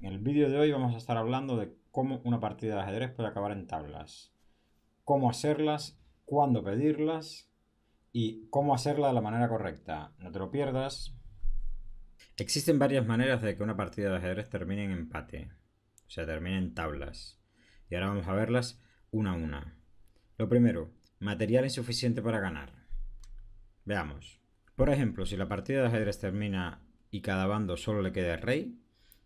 En el vídeo de hoy vamos a estar hablando de cómo una partida de ajedrez puede acabar en tablas, cómo hacerlas, cuándo pedirlas y cómo hacerla de la manera correcta. No te lo pierdas. Existen varias maneras de que una partida de ajedrez termine en empate, o sea, termine en tablas. Y ahora vamos a verlas una a una. Lo primero, material insuficiente para ganar. Veamos. Por ejemplo, si la partida de ajedrez termina y cada bando solo le queda el rey,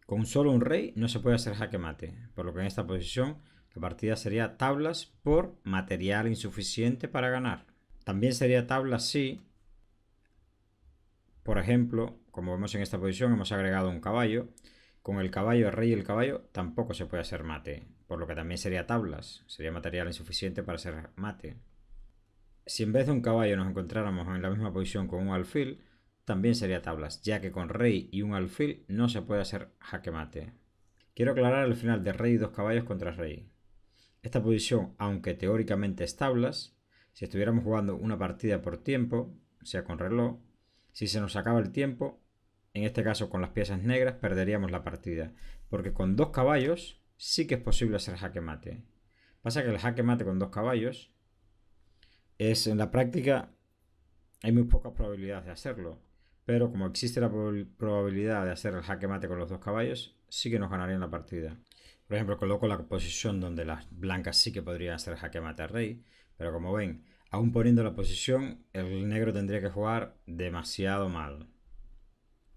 con solo un rey no se puede hacer jaque mate, por lo que en esta posición la partida sería tablas por material insuficiente para ganar. También sería tablas si, por ejemplo, como vemos en esta posición, hemos agregado un caballo. Con el caballo, el rey y el caballo tampoco se puede hacer mate, por lo que también sería tablas, sería material insuficiente para hacer mate. Si en vez de un caballo nos encontráramos en la misma posición con un alfil, también sería tablas, ya que con rey y un alfil no se puede hacer jaque mate. Quiero aclarar el final de rey y dos caballos contra rey. Esta posición, aunque teóricamente es tablas, si estuviéramos jugando una partida por tiempo, o sea con reloj, si se nos acaba el tiempo, en este caso con las piezas negras, perderíamos la partida, porque con dos caballos sí que es posible hacer jaque mate. Pasa que el jaque mate con dos caballos es en la práctica hay muy pocas probabilidades de hacerlo, pero como existe la probabilidad de hacer el jaque mate con los dos caballos, sí que nos ganarían la partida. Por ejemplo, coloco la posición donde las blancas sí que podrían hacer jaque mate al rey, pero como ven, aún poniendo la posición, el negro tendría que jugar demasiado mal.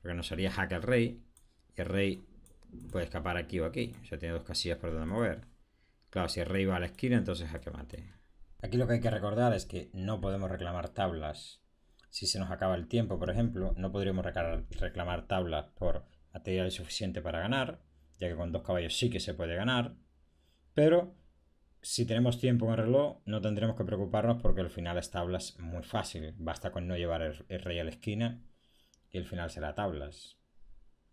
Porque nos haría jaque al rey, y el rey puede escapar aquí o aquí. O sea, tiene dos casillas para donde mover. Claro, si el rey va a la esquina, entonces jaque mate. Aquí lo que hay que recordar es que no podemos reclamar tablas si se nos acaba el tiempo, por ejemplo, no podríamos reclamar, tablas por material suficiente para ganar, ya que con dos caballos sí que se puede ganar, pero si tenemos tiempo en reloj, no tendremos que preocuparnos porque el final es tablas muy fácil. Basta con no llevar el, el rey a la esquina y el final será tablas.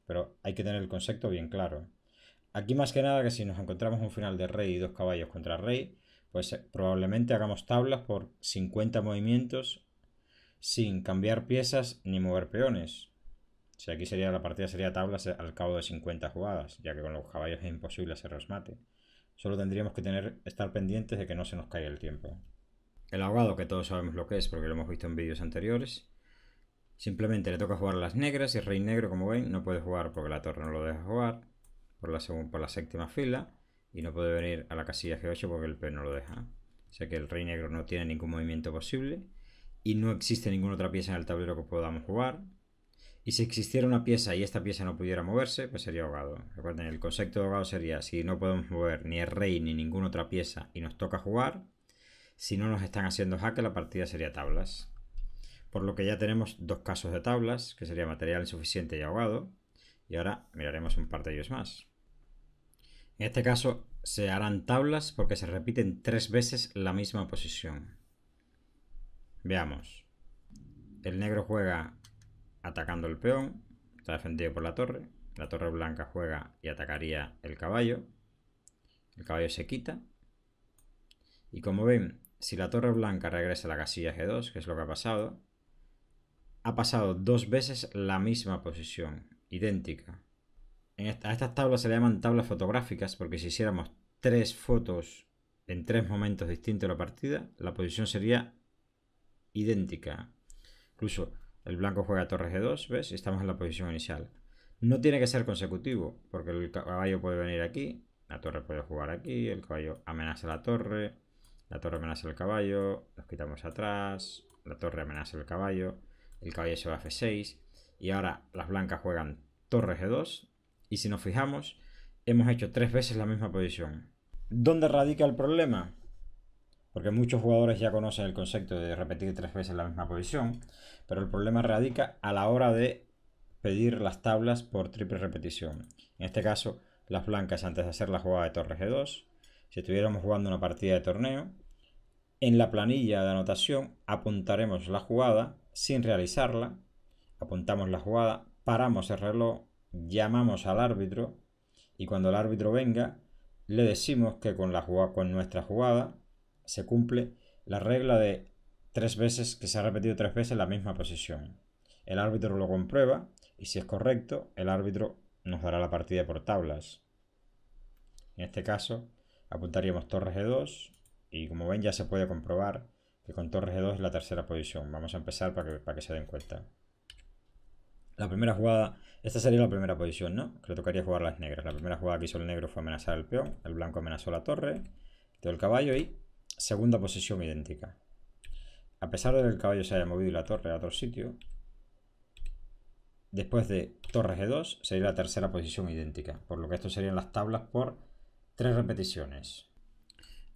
Pero hay que tener el concepto bien claro. Aquí más que nada que si nos encontramos un final de rey y dos caballos contra rey, pues eh, probablemente hagamos tablas por 50 movimientos sin cambiar piezas ni mover peones. Si aquí sería la partida sería tablas al cabo de 50 jugadas, ya que con los caballos es imposible hacer resmate. Solo tendríamos que tener, estar pendientes de que no se nos caiga el tiempo. El ahogado, que todos sabemos lo que es porque lo hemos visto en vídeos anteriores. Simplemente le toca jugar las negras y el rey negro, como ven, no puede jugar porque la torre no lo deja jugar por la, por la séptima fila y no puede venir a la casilla G8 porque el peón no lo deja. O sea que el rey negro no tiene ningún movimiento posible y no existe ninguna otra pieza en el tablero que podamos jugar. Y si existiera una pieza y esta pieza no pudiera moverse, pues sería ahogado. Recuerden, el concepto de ahogado sería si no podemos mover ni el rey ni ninguna otra pieza y nos toca jugar, si no nos están haciendo jaque, la partida sería tablas. Por lo que ya tenemos dos casos de tablas, que sería material insuficiente y ahogado. Y ahora miraremos un par de ellos más. En este caso se harán tablas porque se repiten tres veces la misma posición. Veamos. El negro juega atacando el peón. Está defendido por la torre. La torre blanca juega y atacaría el caballo. El caballo se quita. Y como ven, si la torre blanca regresa a la casilla G2, que es lo que ha pasado, ha pasado dos veces la misma posición, idéntica. a estas tablas se le llaman tablas fotográficas porque si hiciéramos tres fotos en tres momentos distintos de la partida, la posición sería idéntica. Incluso el blanco juega torre G2, ¿ves? estamos en la posición inicial. No tiene que ser consecutivo, porque el caballo puede venir aquí, la torre puede jugar aquí, el caballo amenaza la torre, la torre amenaza el caballo, nos quitamos atrás, la torre amenaza el caballo, el caballo se va a F6, y ahora las blancas juegan torre G2, y si nos fijamos, hemos hecho tres veces la misma posición. ¿Dónde radica el problema? Porque muchos jugadores ya conocen el concepto de repetir tres veces la misma posición, pero el problema radica a la hora de pedir las tablas por triple repetición. En este caso, las blancas antes de hacer la jugada de torre G2. Si estuviéramos jugando una partida de torneo, en la planilla de anotación apuntaremos la jugada sin realizarla. Apuntamos la jugada, paramos el reloj, llamamos al árbitro y cuando el árbitro venga le decimos que con, la jugada, con nuestra jugada se cumple la regla de tres veces que se ha repetido tres veces la misma posición, El árbitro lo comprueba y si es correcto, el árbitro nos dará la partida por tablas. En este caso, apuntaríamos torres g 2 y como ven ya se puede comprobar que con torres g 2 es la tercera posición. Vamos a empezar para que, para que se den cuenta. La primera jugada, esta sería la primera posición, ¿no? Que le tocaría jugar las negras. La primera jugada que hizo el negro fue amenazar al peón, el blanco amenazó la torre, dio el caballo y Segunda posición idéntica. A pesar de que el caballo se haya movido y la torre a otro sitio, después de torre G2 sería la tercera posición idéntica, por lo que esto serían las tablas por tres repeticiones.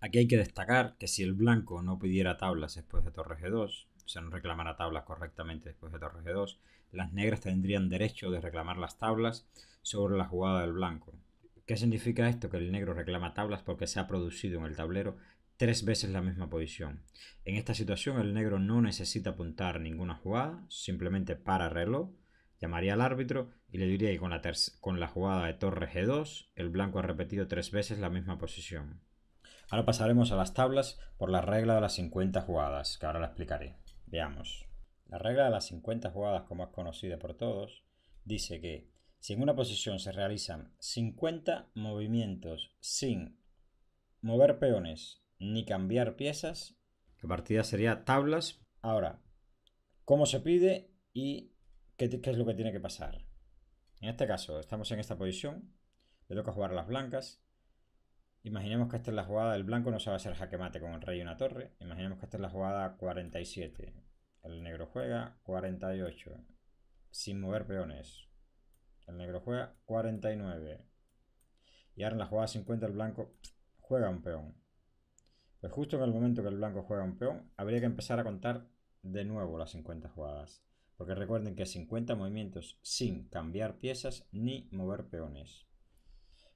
Aquí hay que destacar que si el blanco no pidiera tablas después de torre G2, o sea, no reclamara tablas correctamente después de torre G2, las negras tendrían derecho de reclamar las tablas sobre la jugada del blanco. ¿Qué significa esto? Que el negro reclama tablas porque se ha producido en el tablero tres veces la misma posición. En esta situación el negro no necesita apuntar ninguna jugada, simplemente para reloj, llamaría al árbitro y le diría que con la, con la jugada de torre G2 el blanco ha repetido tres veces la misma posición. Ahora pasaremos a las tablas por la regla de las 50 jugadas, que ahora la explicaré. Veamos. La regla de las 50 jugadas, como es conocida por todos, dice que si en una posición se realizan 50 movimientos sin mover peones ni cambiar piezas. La partida sería tablas. Ahora, ¿cómo se pide y qué, es lo que tiene que pasar? En este caso, estamos en esta posición. Le toca jugar las blancas. Imaginemos que esta es la jugada del blanco, no sabe hacer jaque mate con el rey y una torre. Imaginemos que esta es la jugada 47. El negro juega 48. Sin mover peones. El negro juega 49. Y ahora en la jugada 50 el blanco juega un peón justo en el momento que el blanco juega un peón, habría que empezar a contar de nuevo las 50 jugadas. Porque recuerden que 50 movimientos sin cambiar piezas ni mover peones.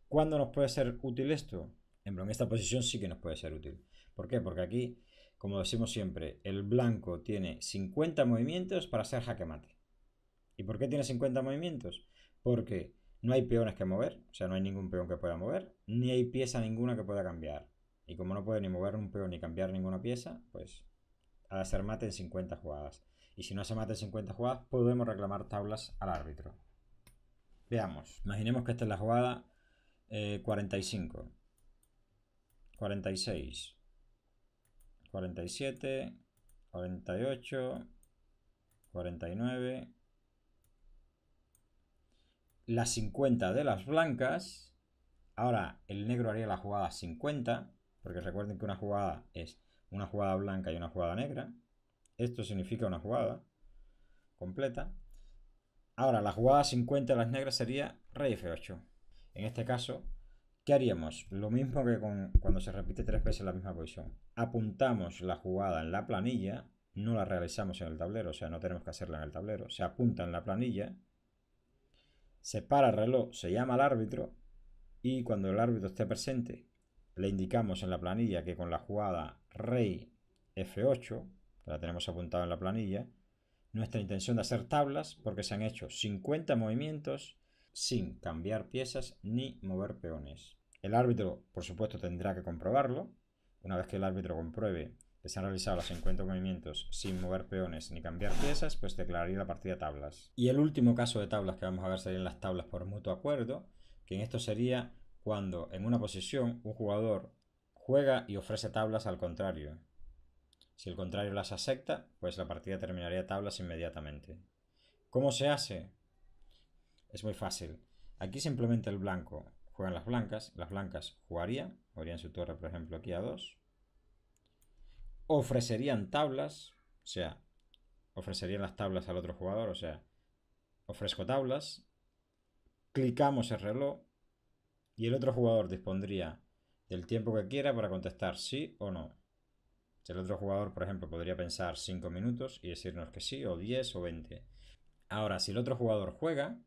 ¿Cuándo nos puede ser útil esto? En esta posición sí que nos puede ser útil. ¿Por qué? Porque aquí, como decimos siempre, el blanco tiene 50 movimientos para hacer jaque mate. ¿Y por qué tiene 50 movimientos? Porque no hay peones que mover, o sea, no hay ningún peón que pueda mover, ni hay pieza ninguna que pueda cambiar. Y como no puede ni mover un peón ni cambiar ninguna pieza, pues de hacer mate en 50 jugadas. Y si no se mate en 50 jugadas, podemos reclamar tablas al árbitro. Veamos, imaginemos que esta es la jugada 45, 46, 47, 48, 49, las 50 de las blancas. Ahora el negro haría la jugada 50 porque recuerden que una jugada es una jugada blanca y una jugada negra. Esto significa una jugada completa. Ahora, la jugada 50 de las negras sería rey f8. En este caso, ¿qué haríamos? Lo mismo que con, cuando se repite tres veces la misma posición. Apuntamos la jugada en la planilla, no la realizamos en el tablero, o sea, no tenemos que hacerla en el tablero. Se apunta en la planilla, se para el reloj, se llama al árbitro y cuando el árbitro esté presente le indicamos en la planilla que con la jugada rey f8, la tenemos apuntada en la planilla, nuestra intención de hacer tablas porque se han hecho 50 movimientos sin cambiar piezas ni mover peones. El árbitro, por supuesto, tendrá que comprobarlo. Una vez que el árbitro compruebe que se han realizado los 50 movimientos sin mover peones ni cambiar piezas, pues declararía la partida tablas. Y el último caso de tablas que vamos a ver serían las tablas por mutuo acuerdo, que en esto sería cuando en una posición un jugador juega y ofrece tablas al contrario. Si el contrario las acepta, pues la partida terminaría tablas inmediatamente. ¿Cómo se hace? Es muy fácil. Aquí simplemente el blanco juegan las blancas, las blancas jugarían, jugarían su torre por ejemplo aquí a 2, ofrecerían tablas, o sea, ofrecerían las tablas al otro jugador, o sea, ofrezco tablas, clicamos el reloj, y el otro jugador dispondría del tiempo que quiera para contestar sí o no. el otro jugador, por ejemplo, podría pensar 5 minutos y decirnos que sí, o 10 o 20. Ahora, si el otro jugador juega,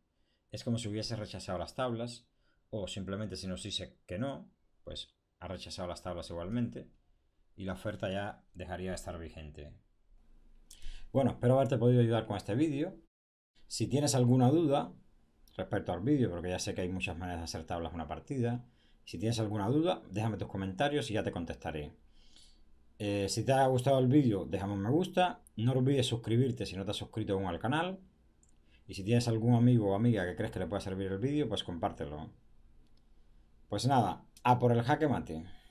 es como si hubiese rechazado las tablas, o simplemente si nos dice que no, pues ha rechazado las tablas igualmente, y la oferta ya dejaría de estar vigente. Bueno, espero haberte podido ayudar con este vídeo. Si tienes alguna duda, respecto al vídeo, porque ya sé que hay muchas maneras de hacer tablas una partida. Si tienes alguna duda, déjame tus comentarios y ya te contestaré. Eh, si te ha gustado el vídeo, déjame un me gusta. No olvides suscribirte si no te has suscrito aún al canal. Y si tienes algún amigo o amiga que crees que le pueda servir el vídeo, pues compártelo. Pues nada, a por el jaque mate.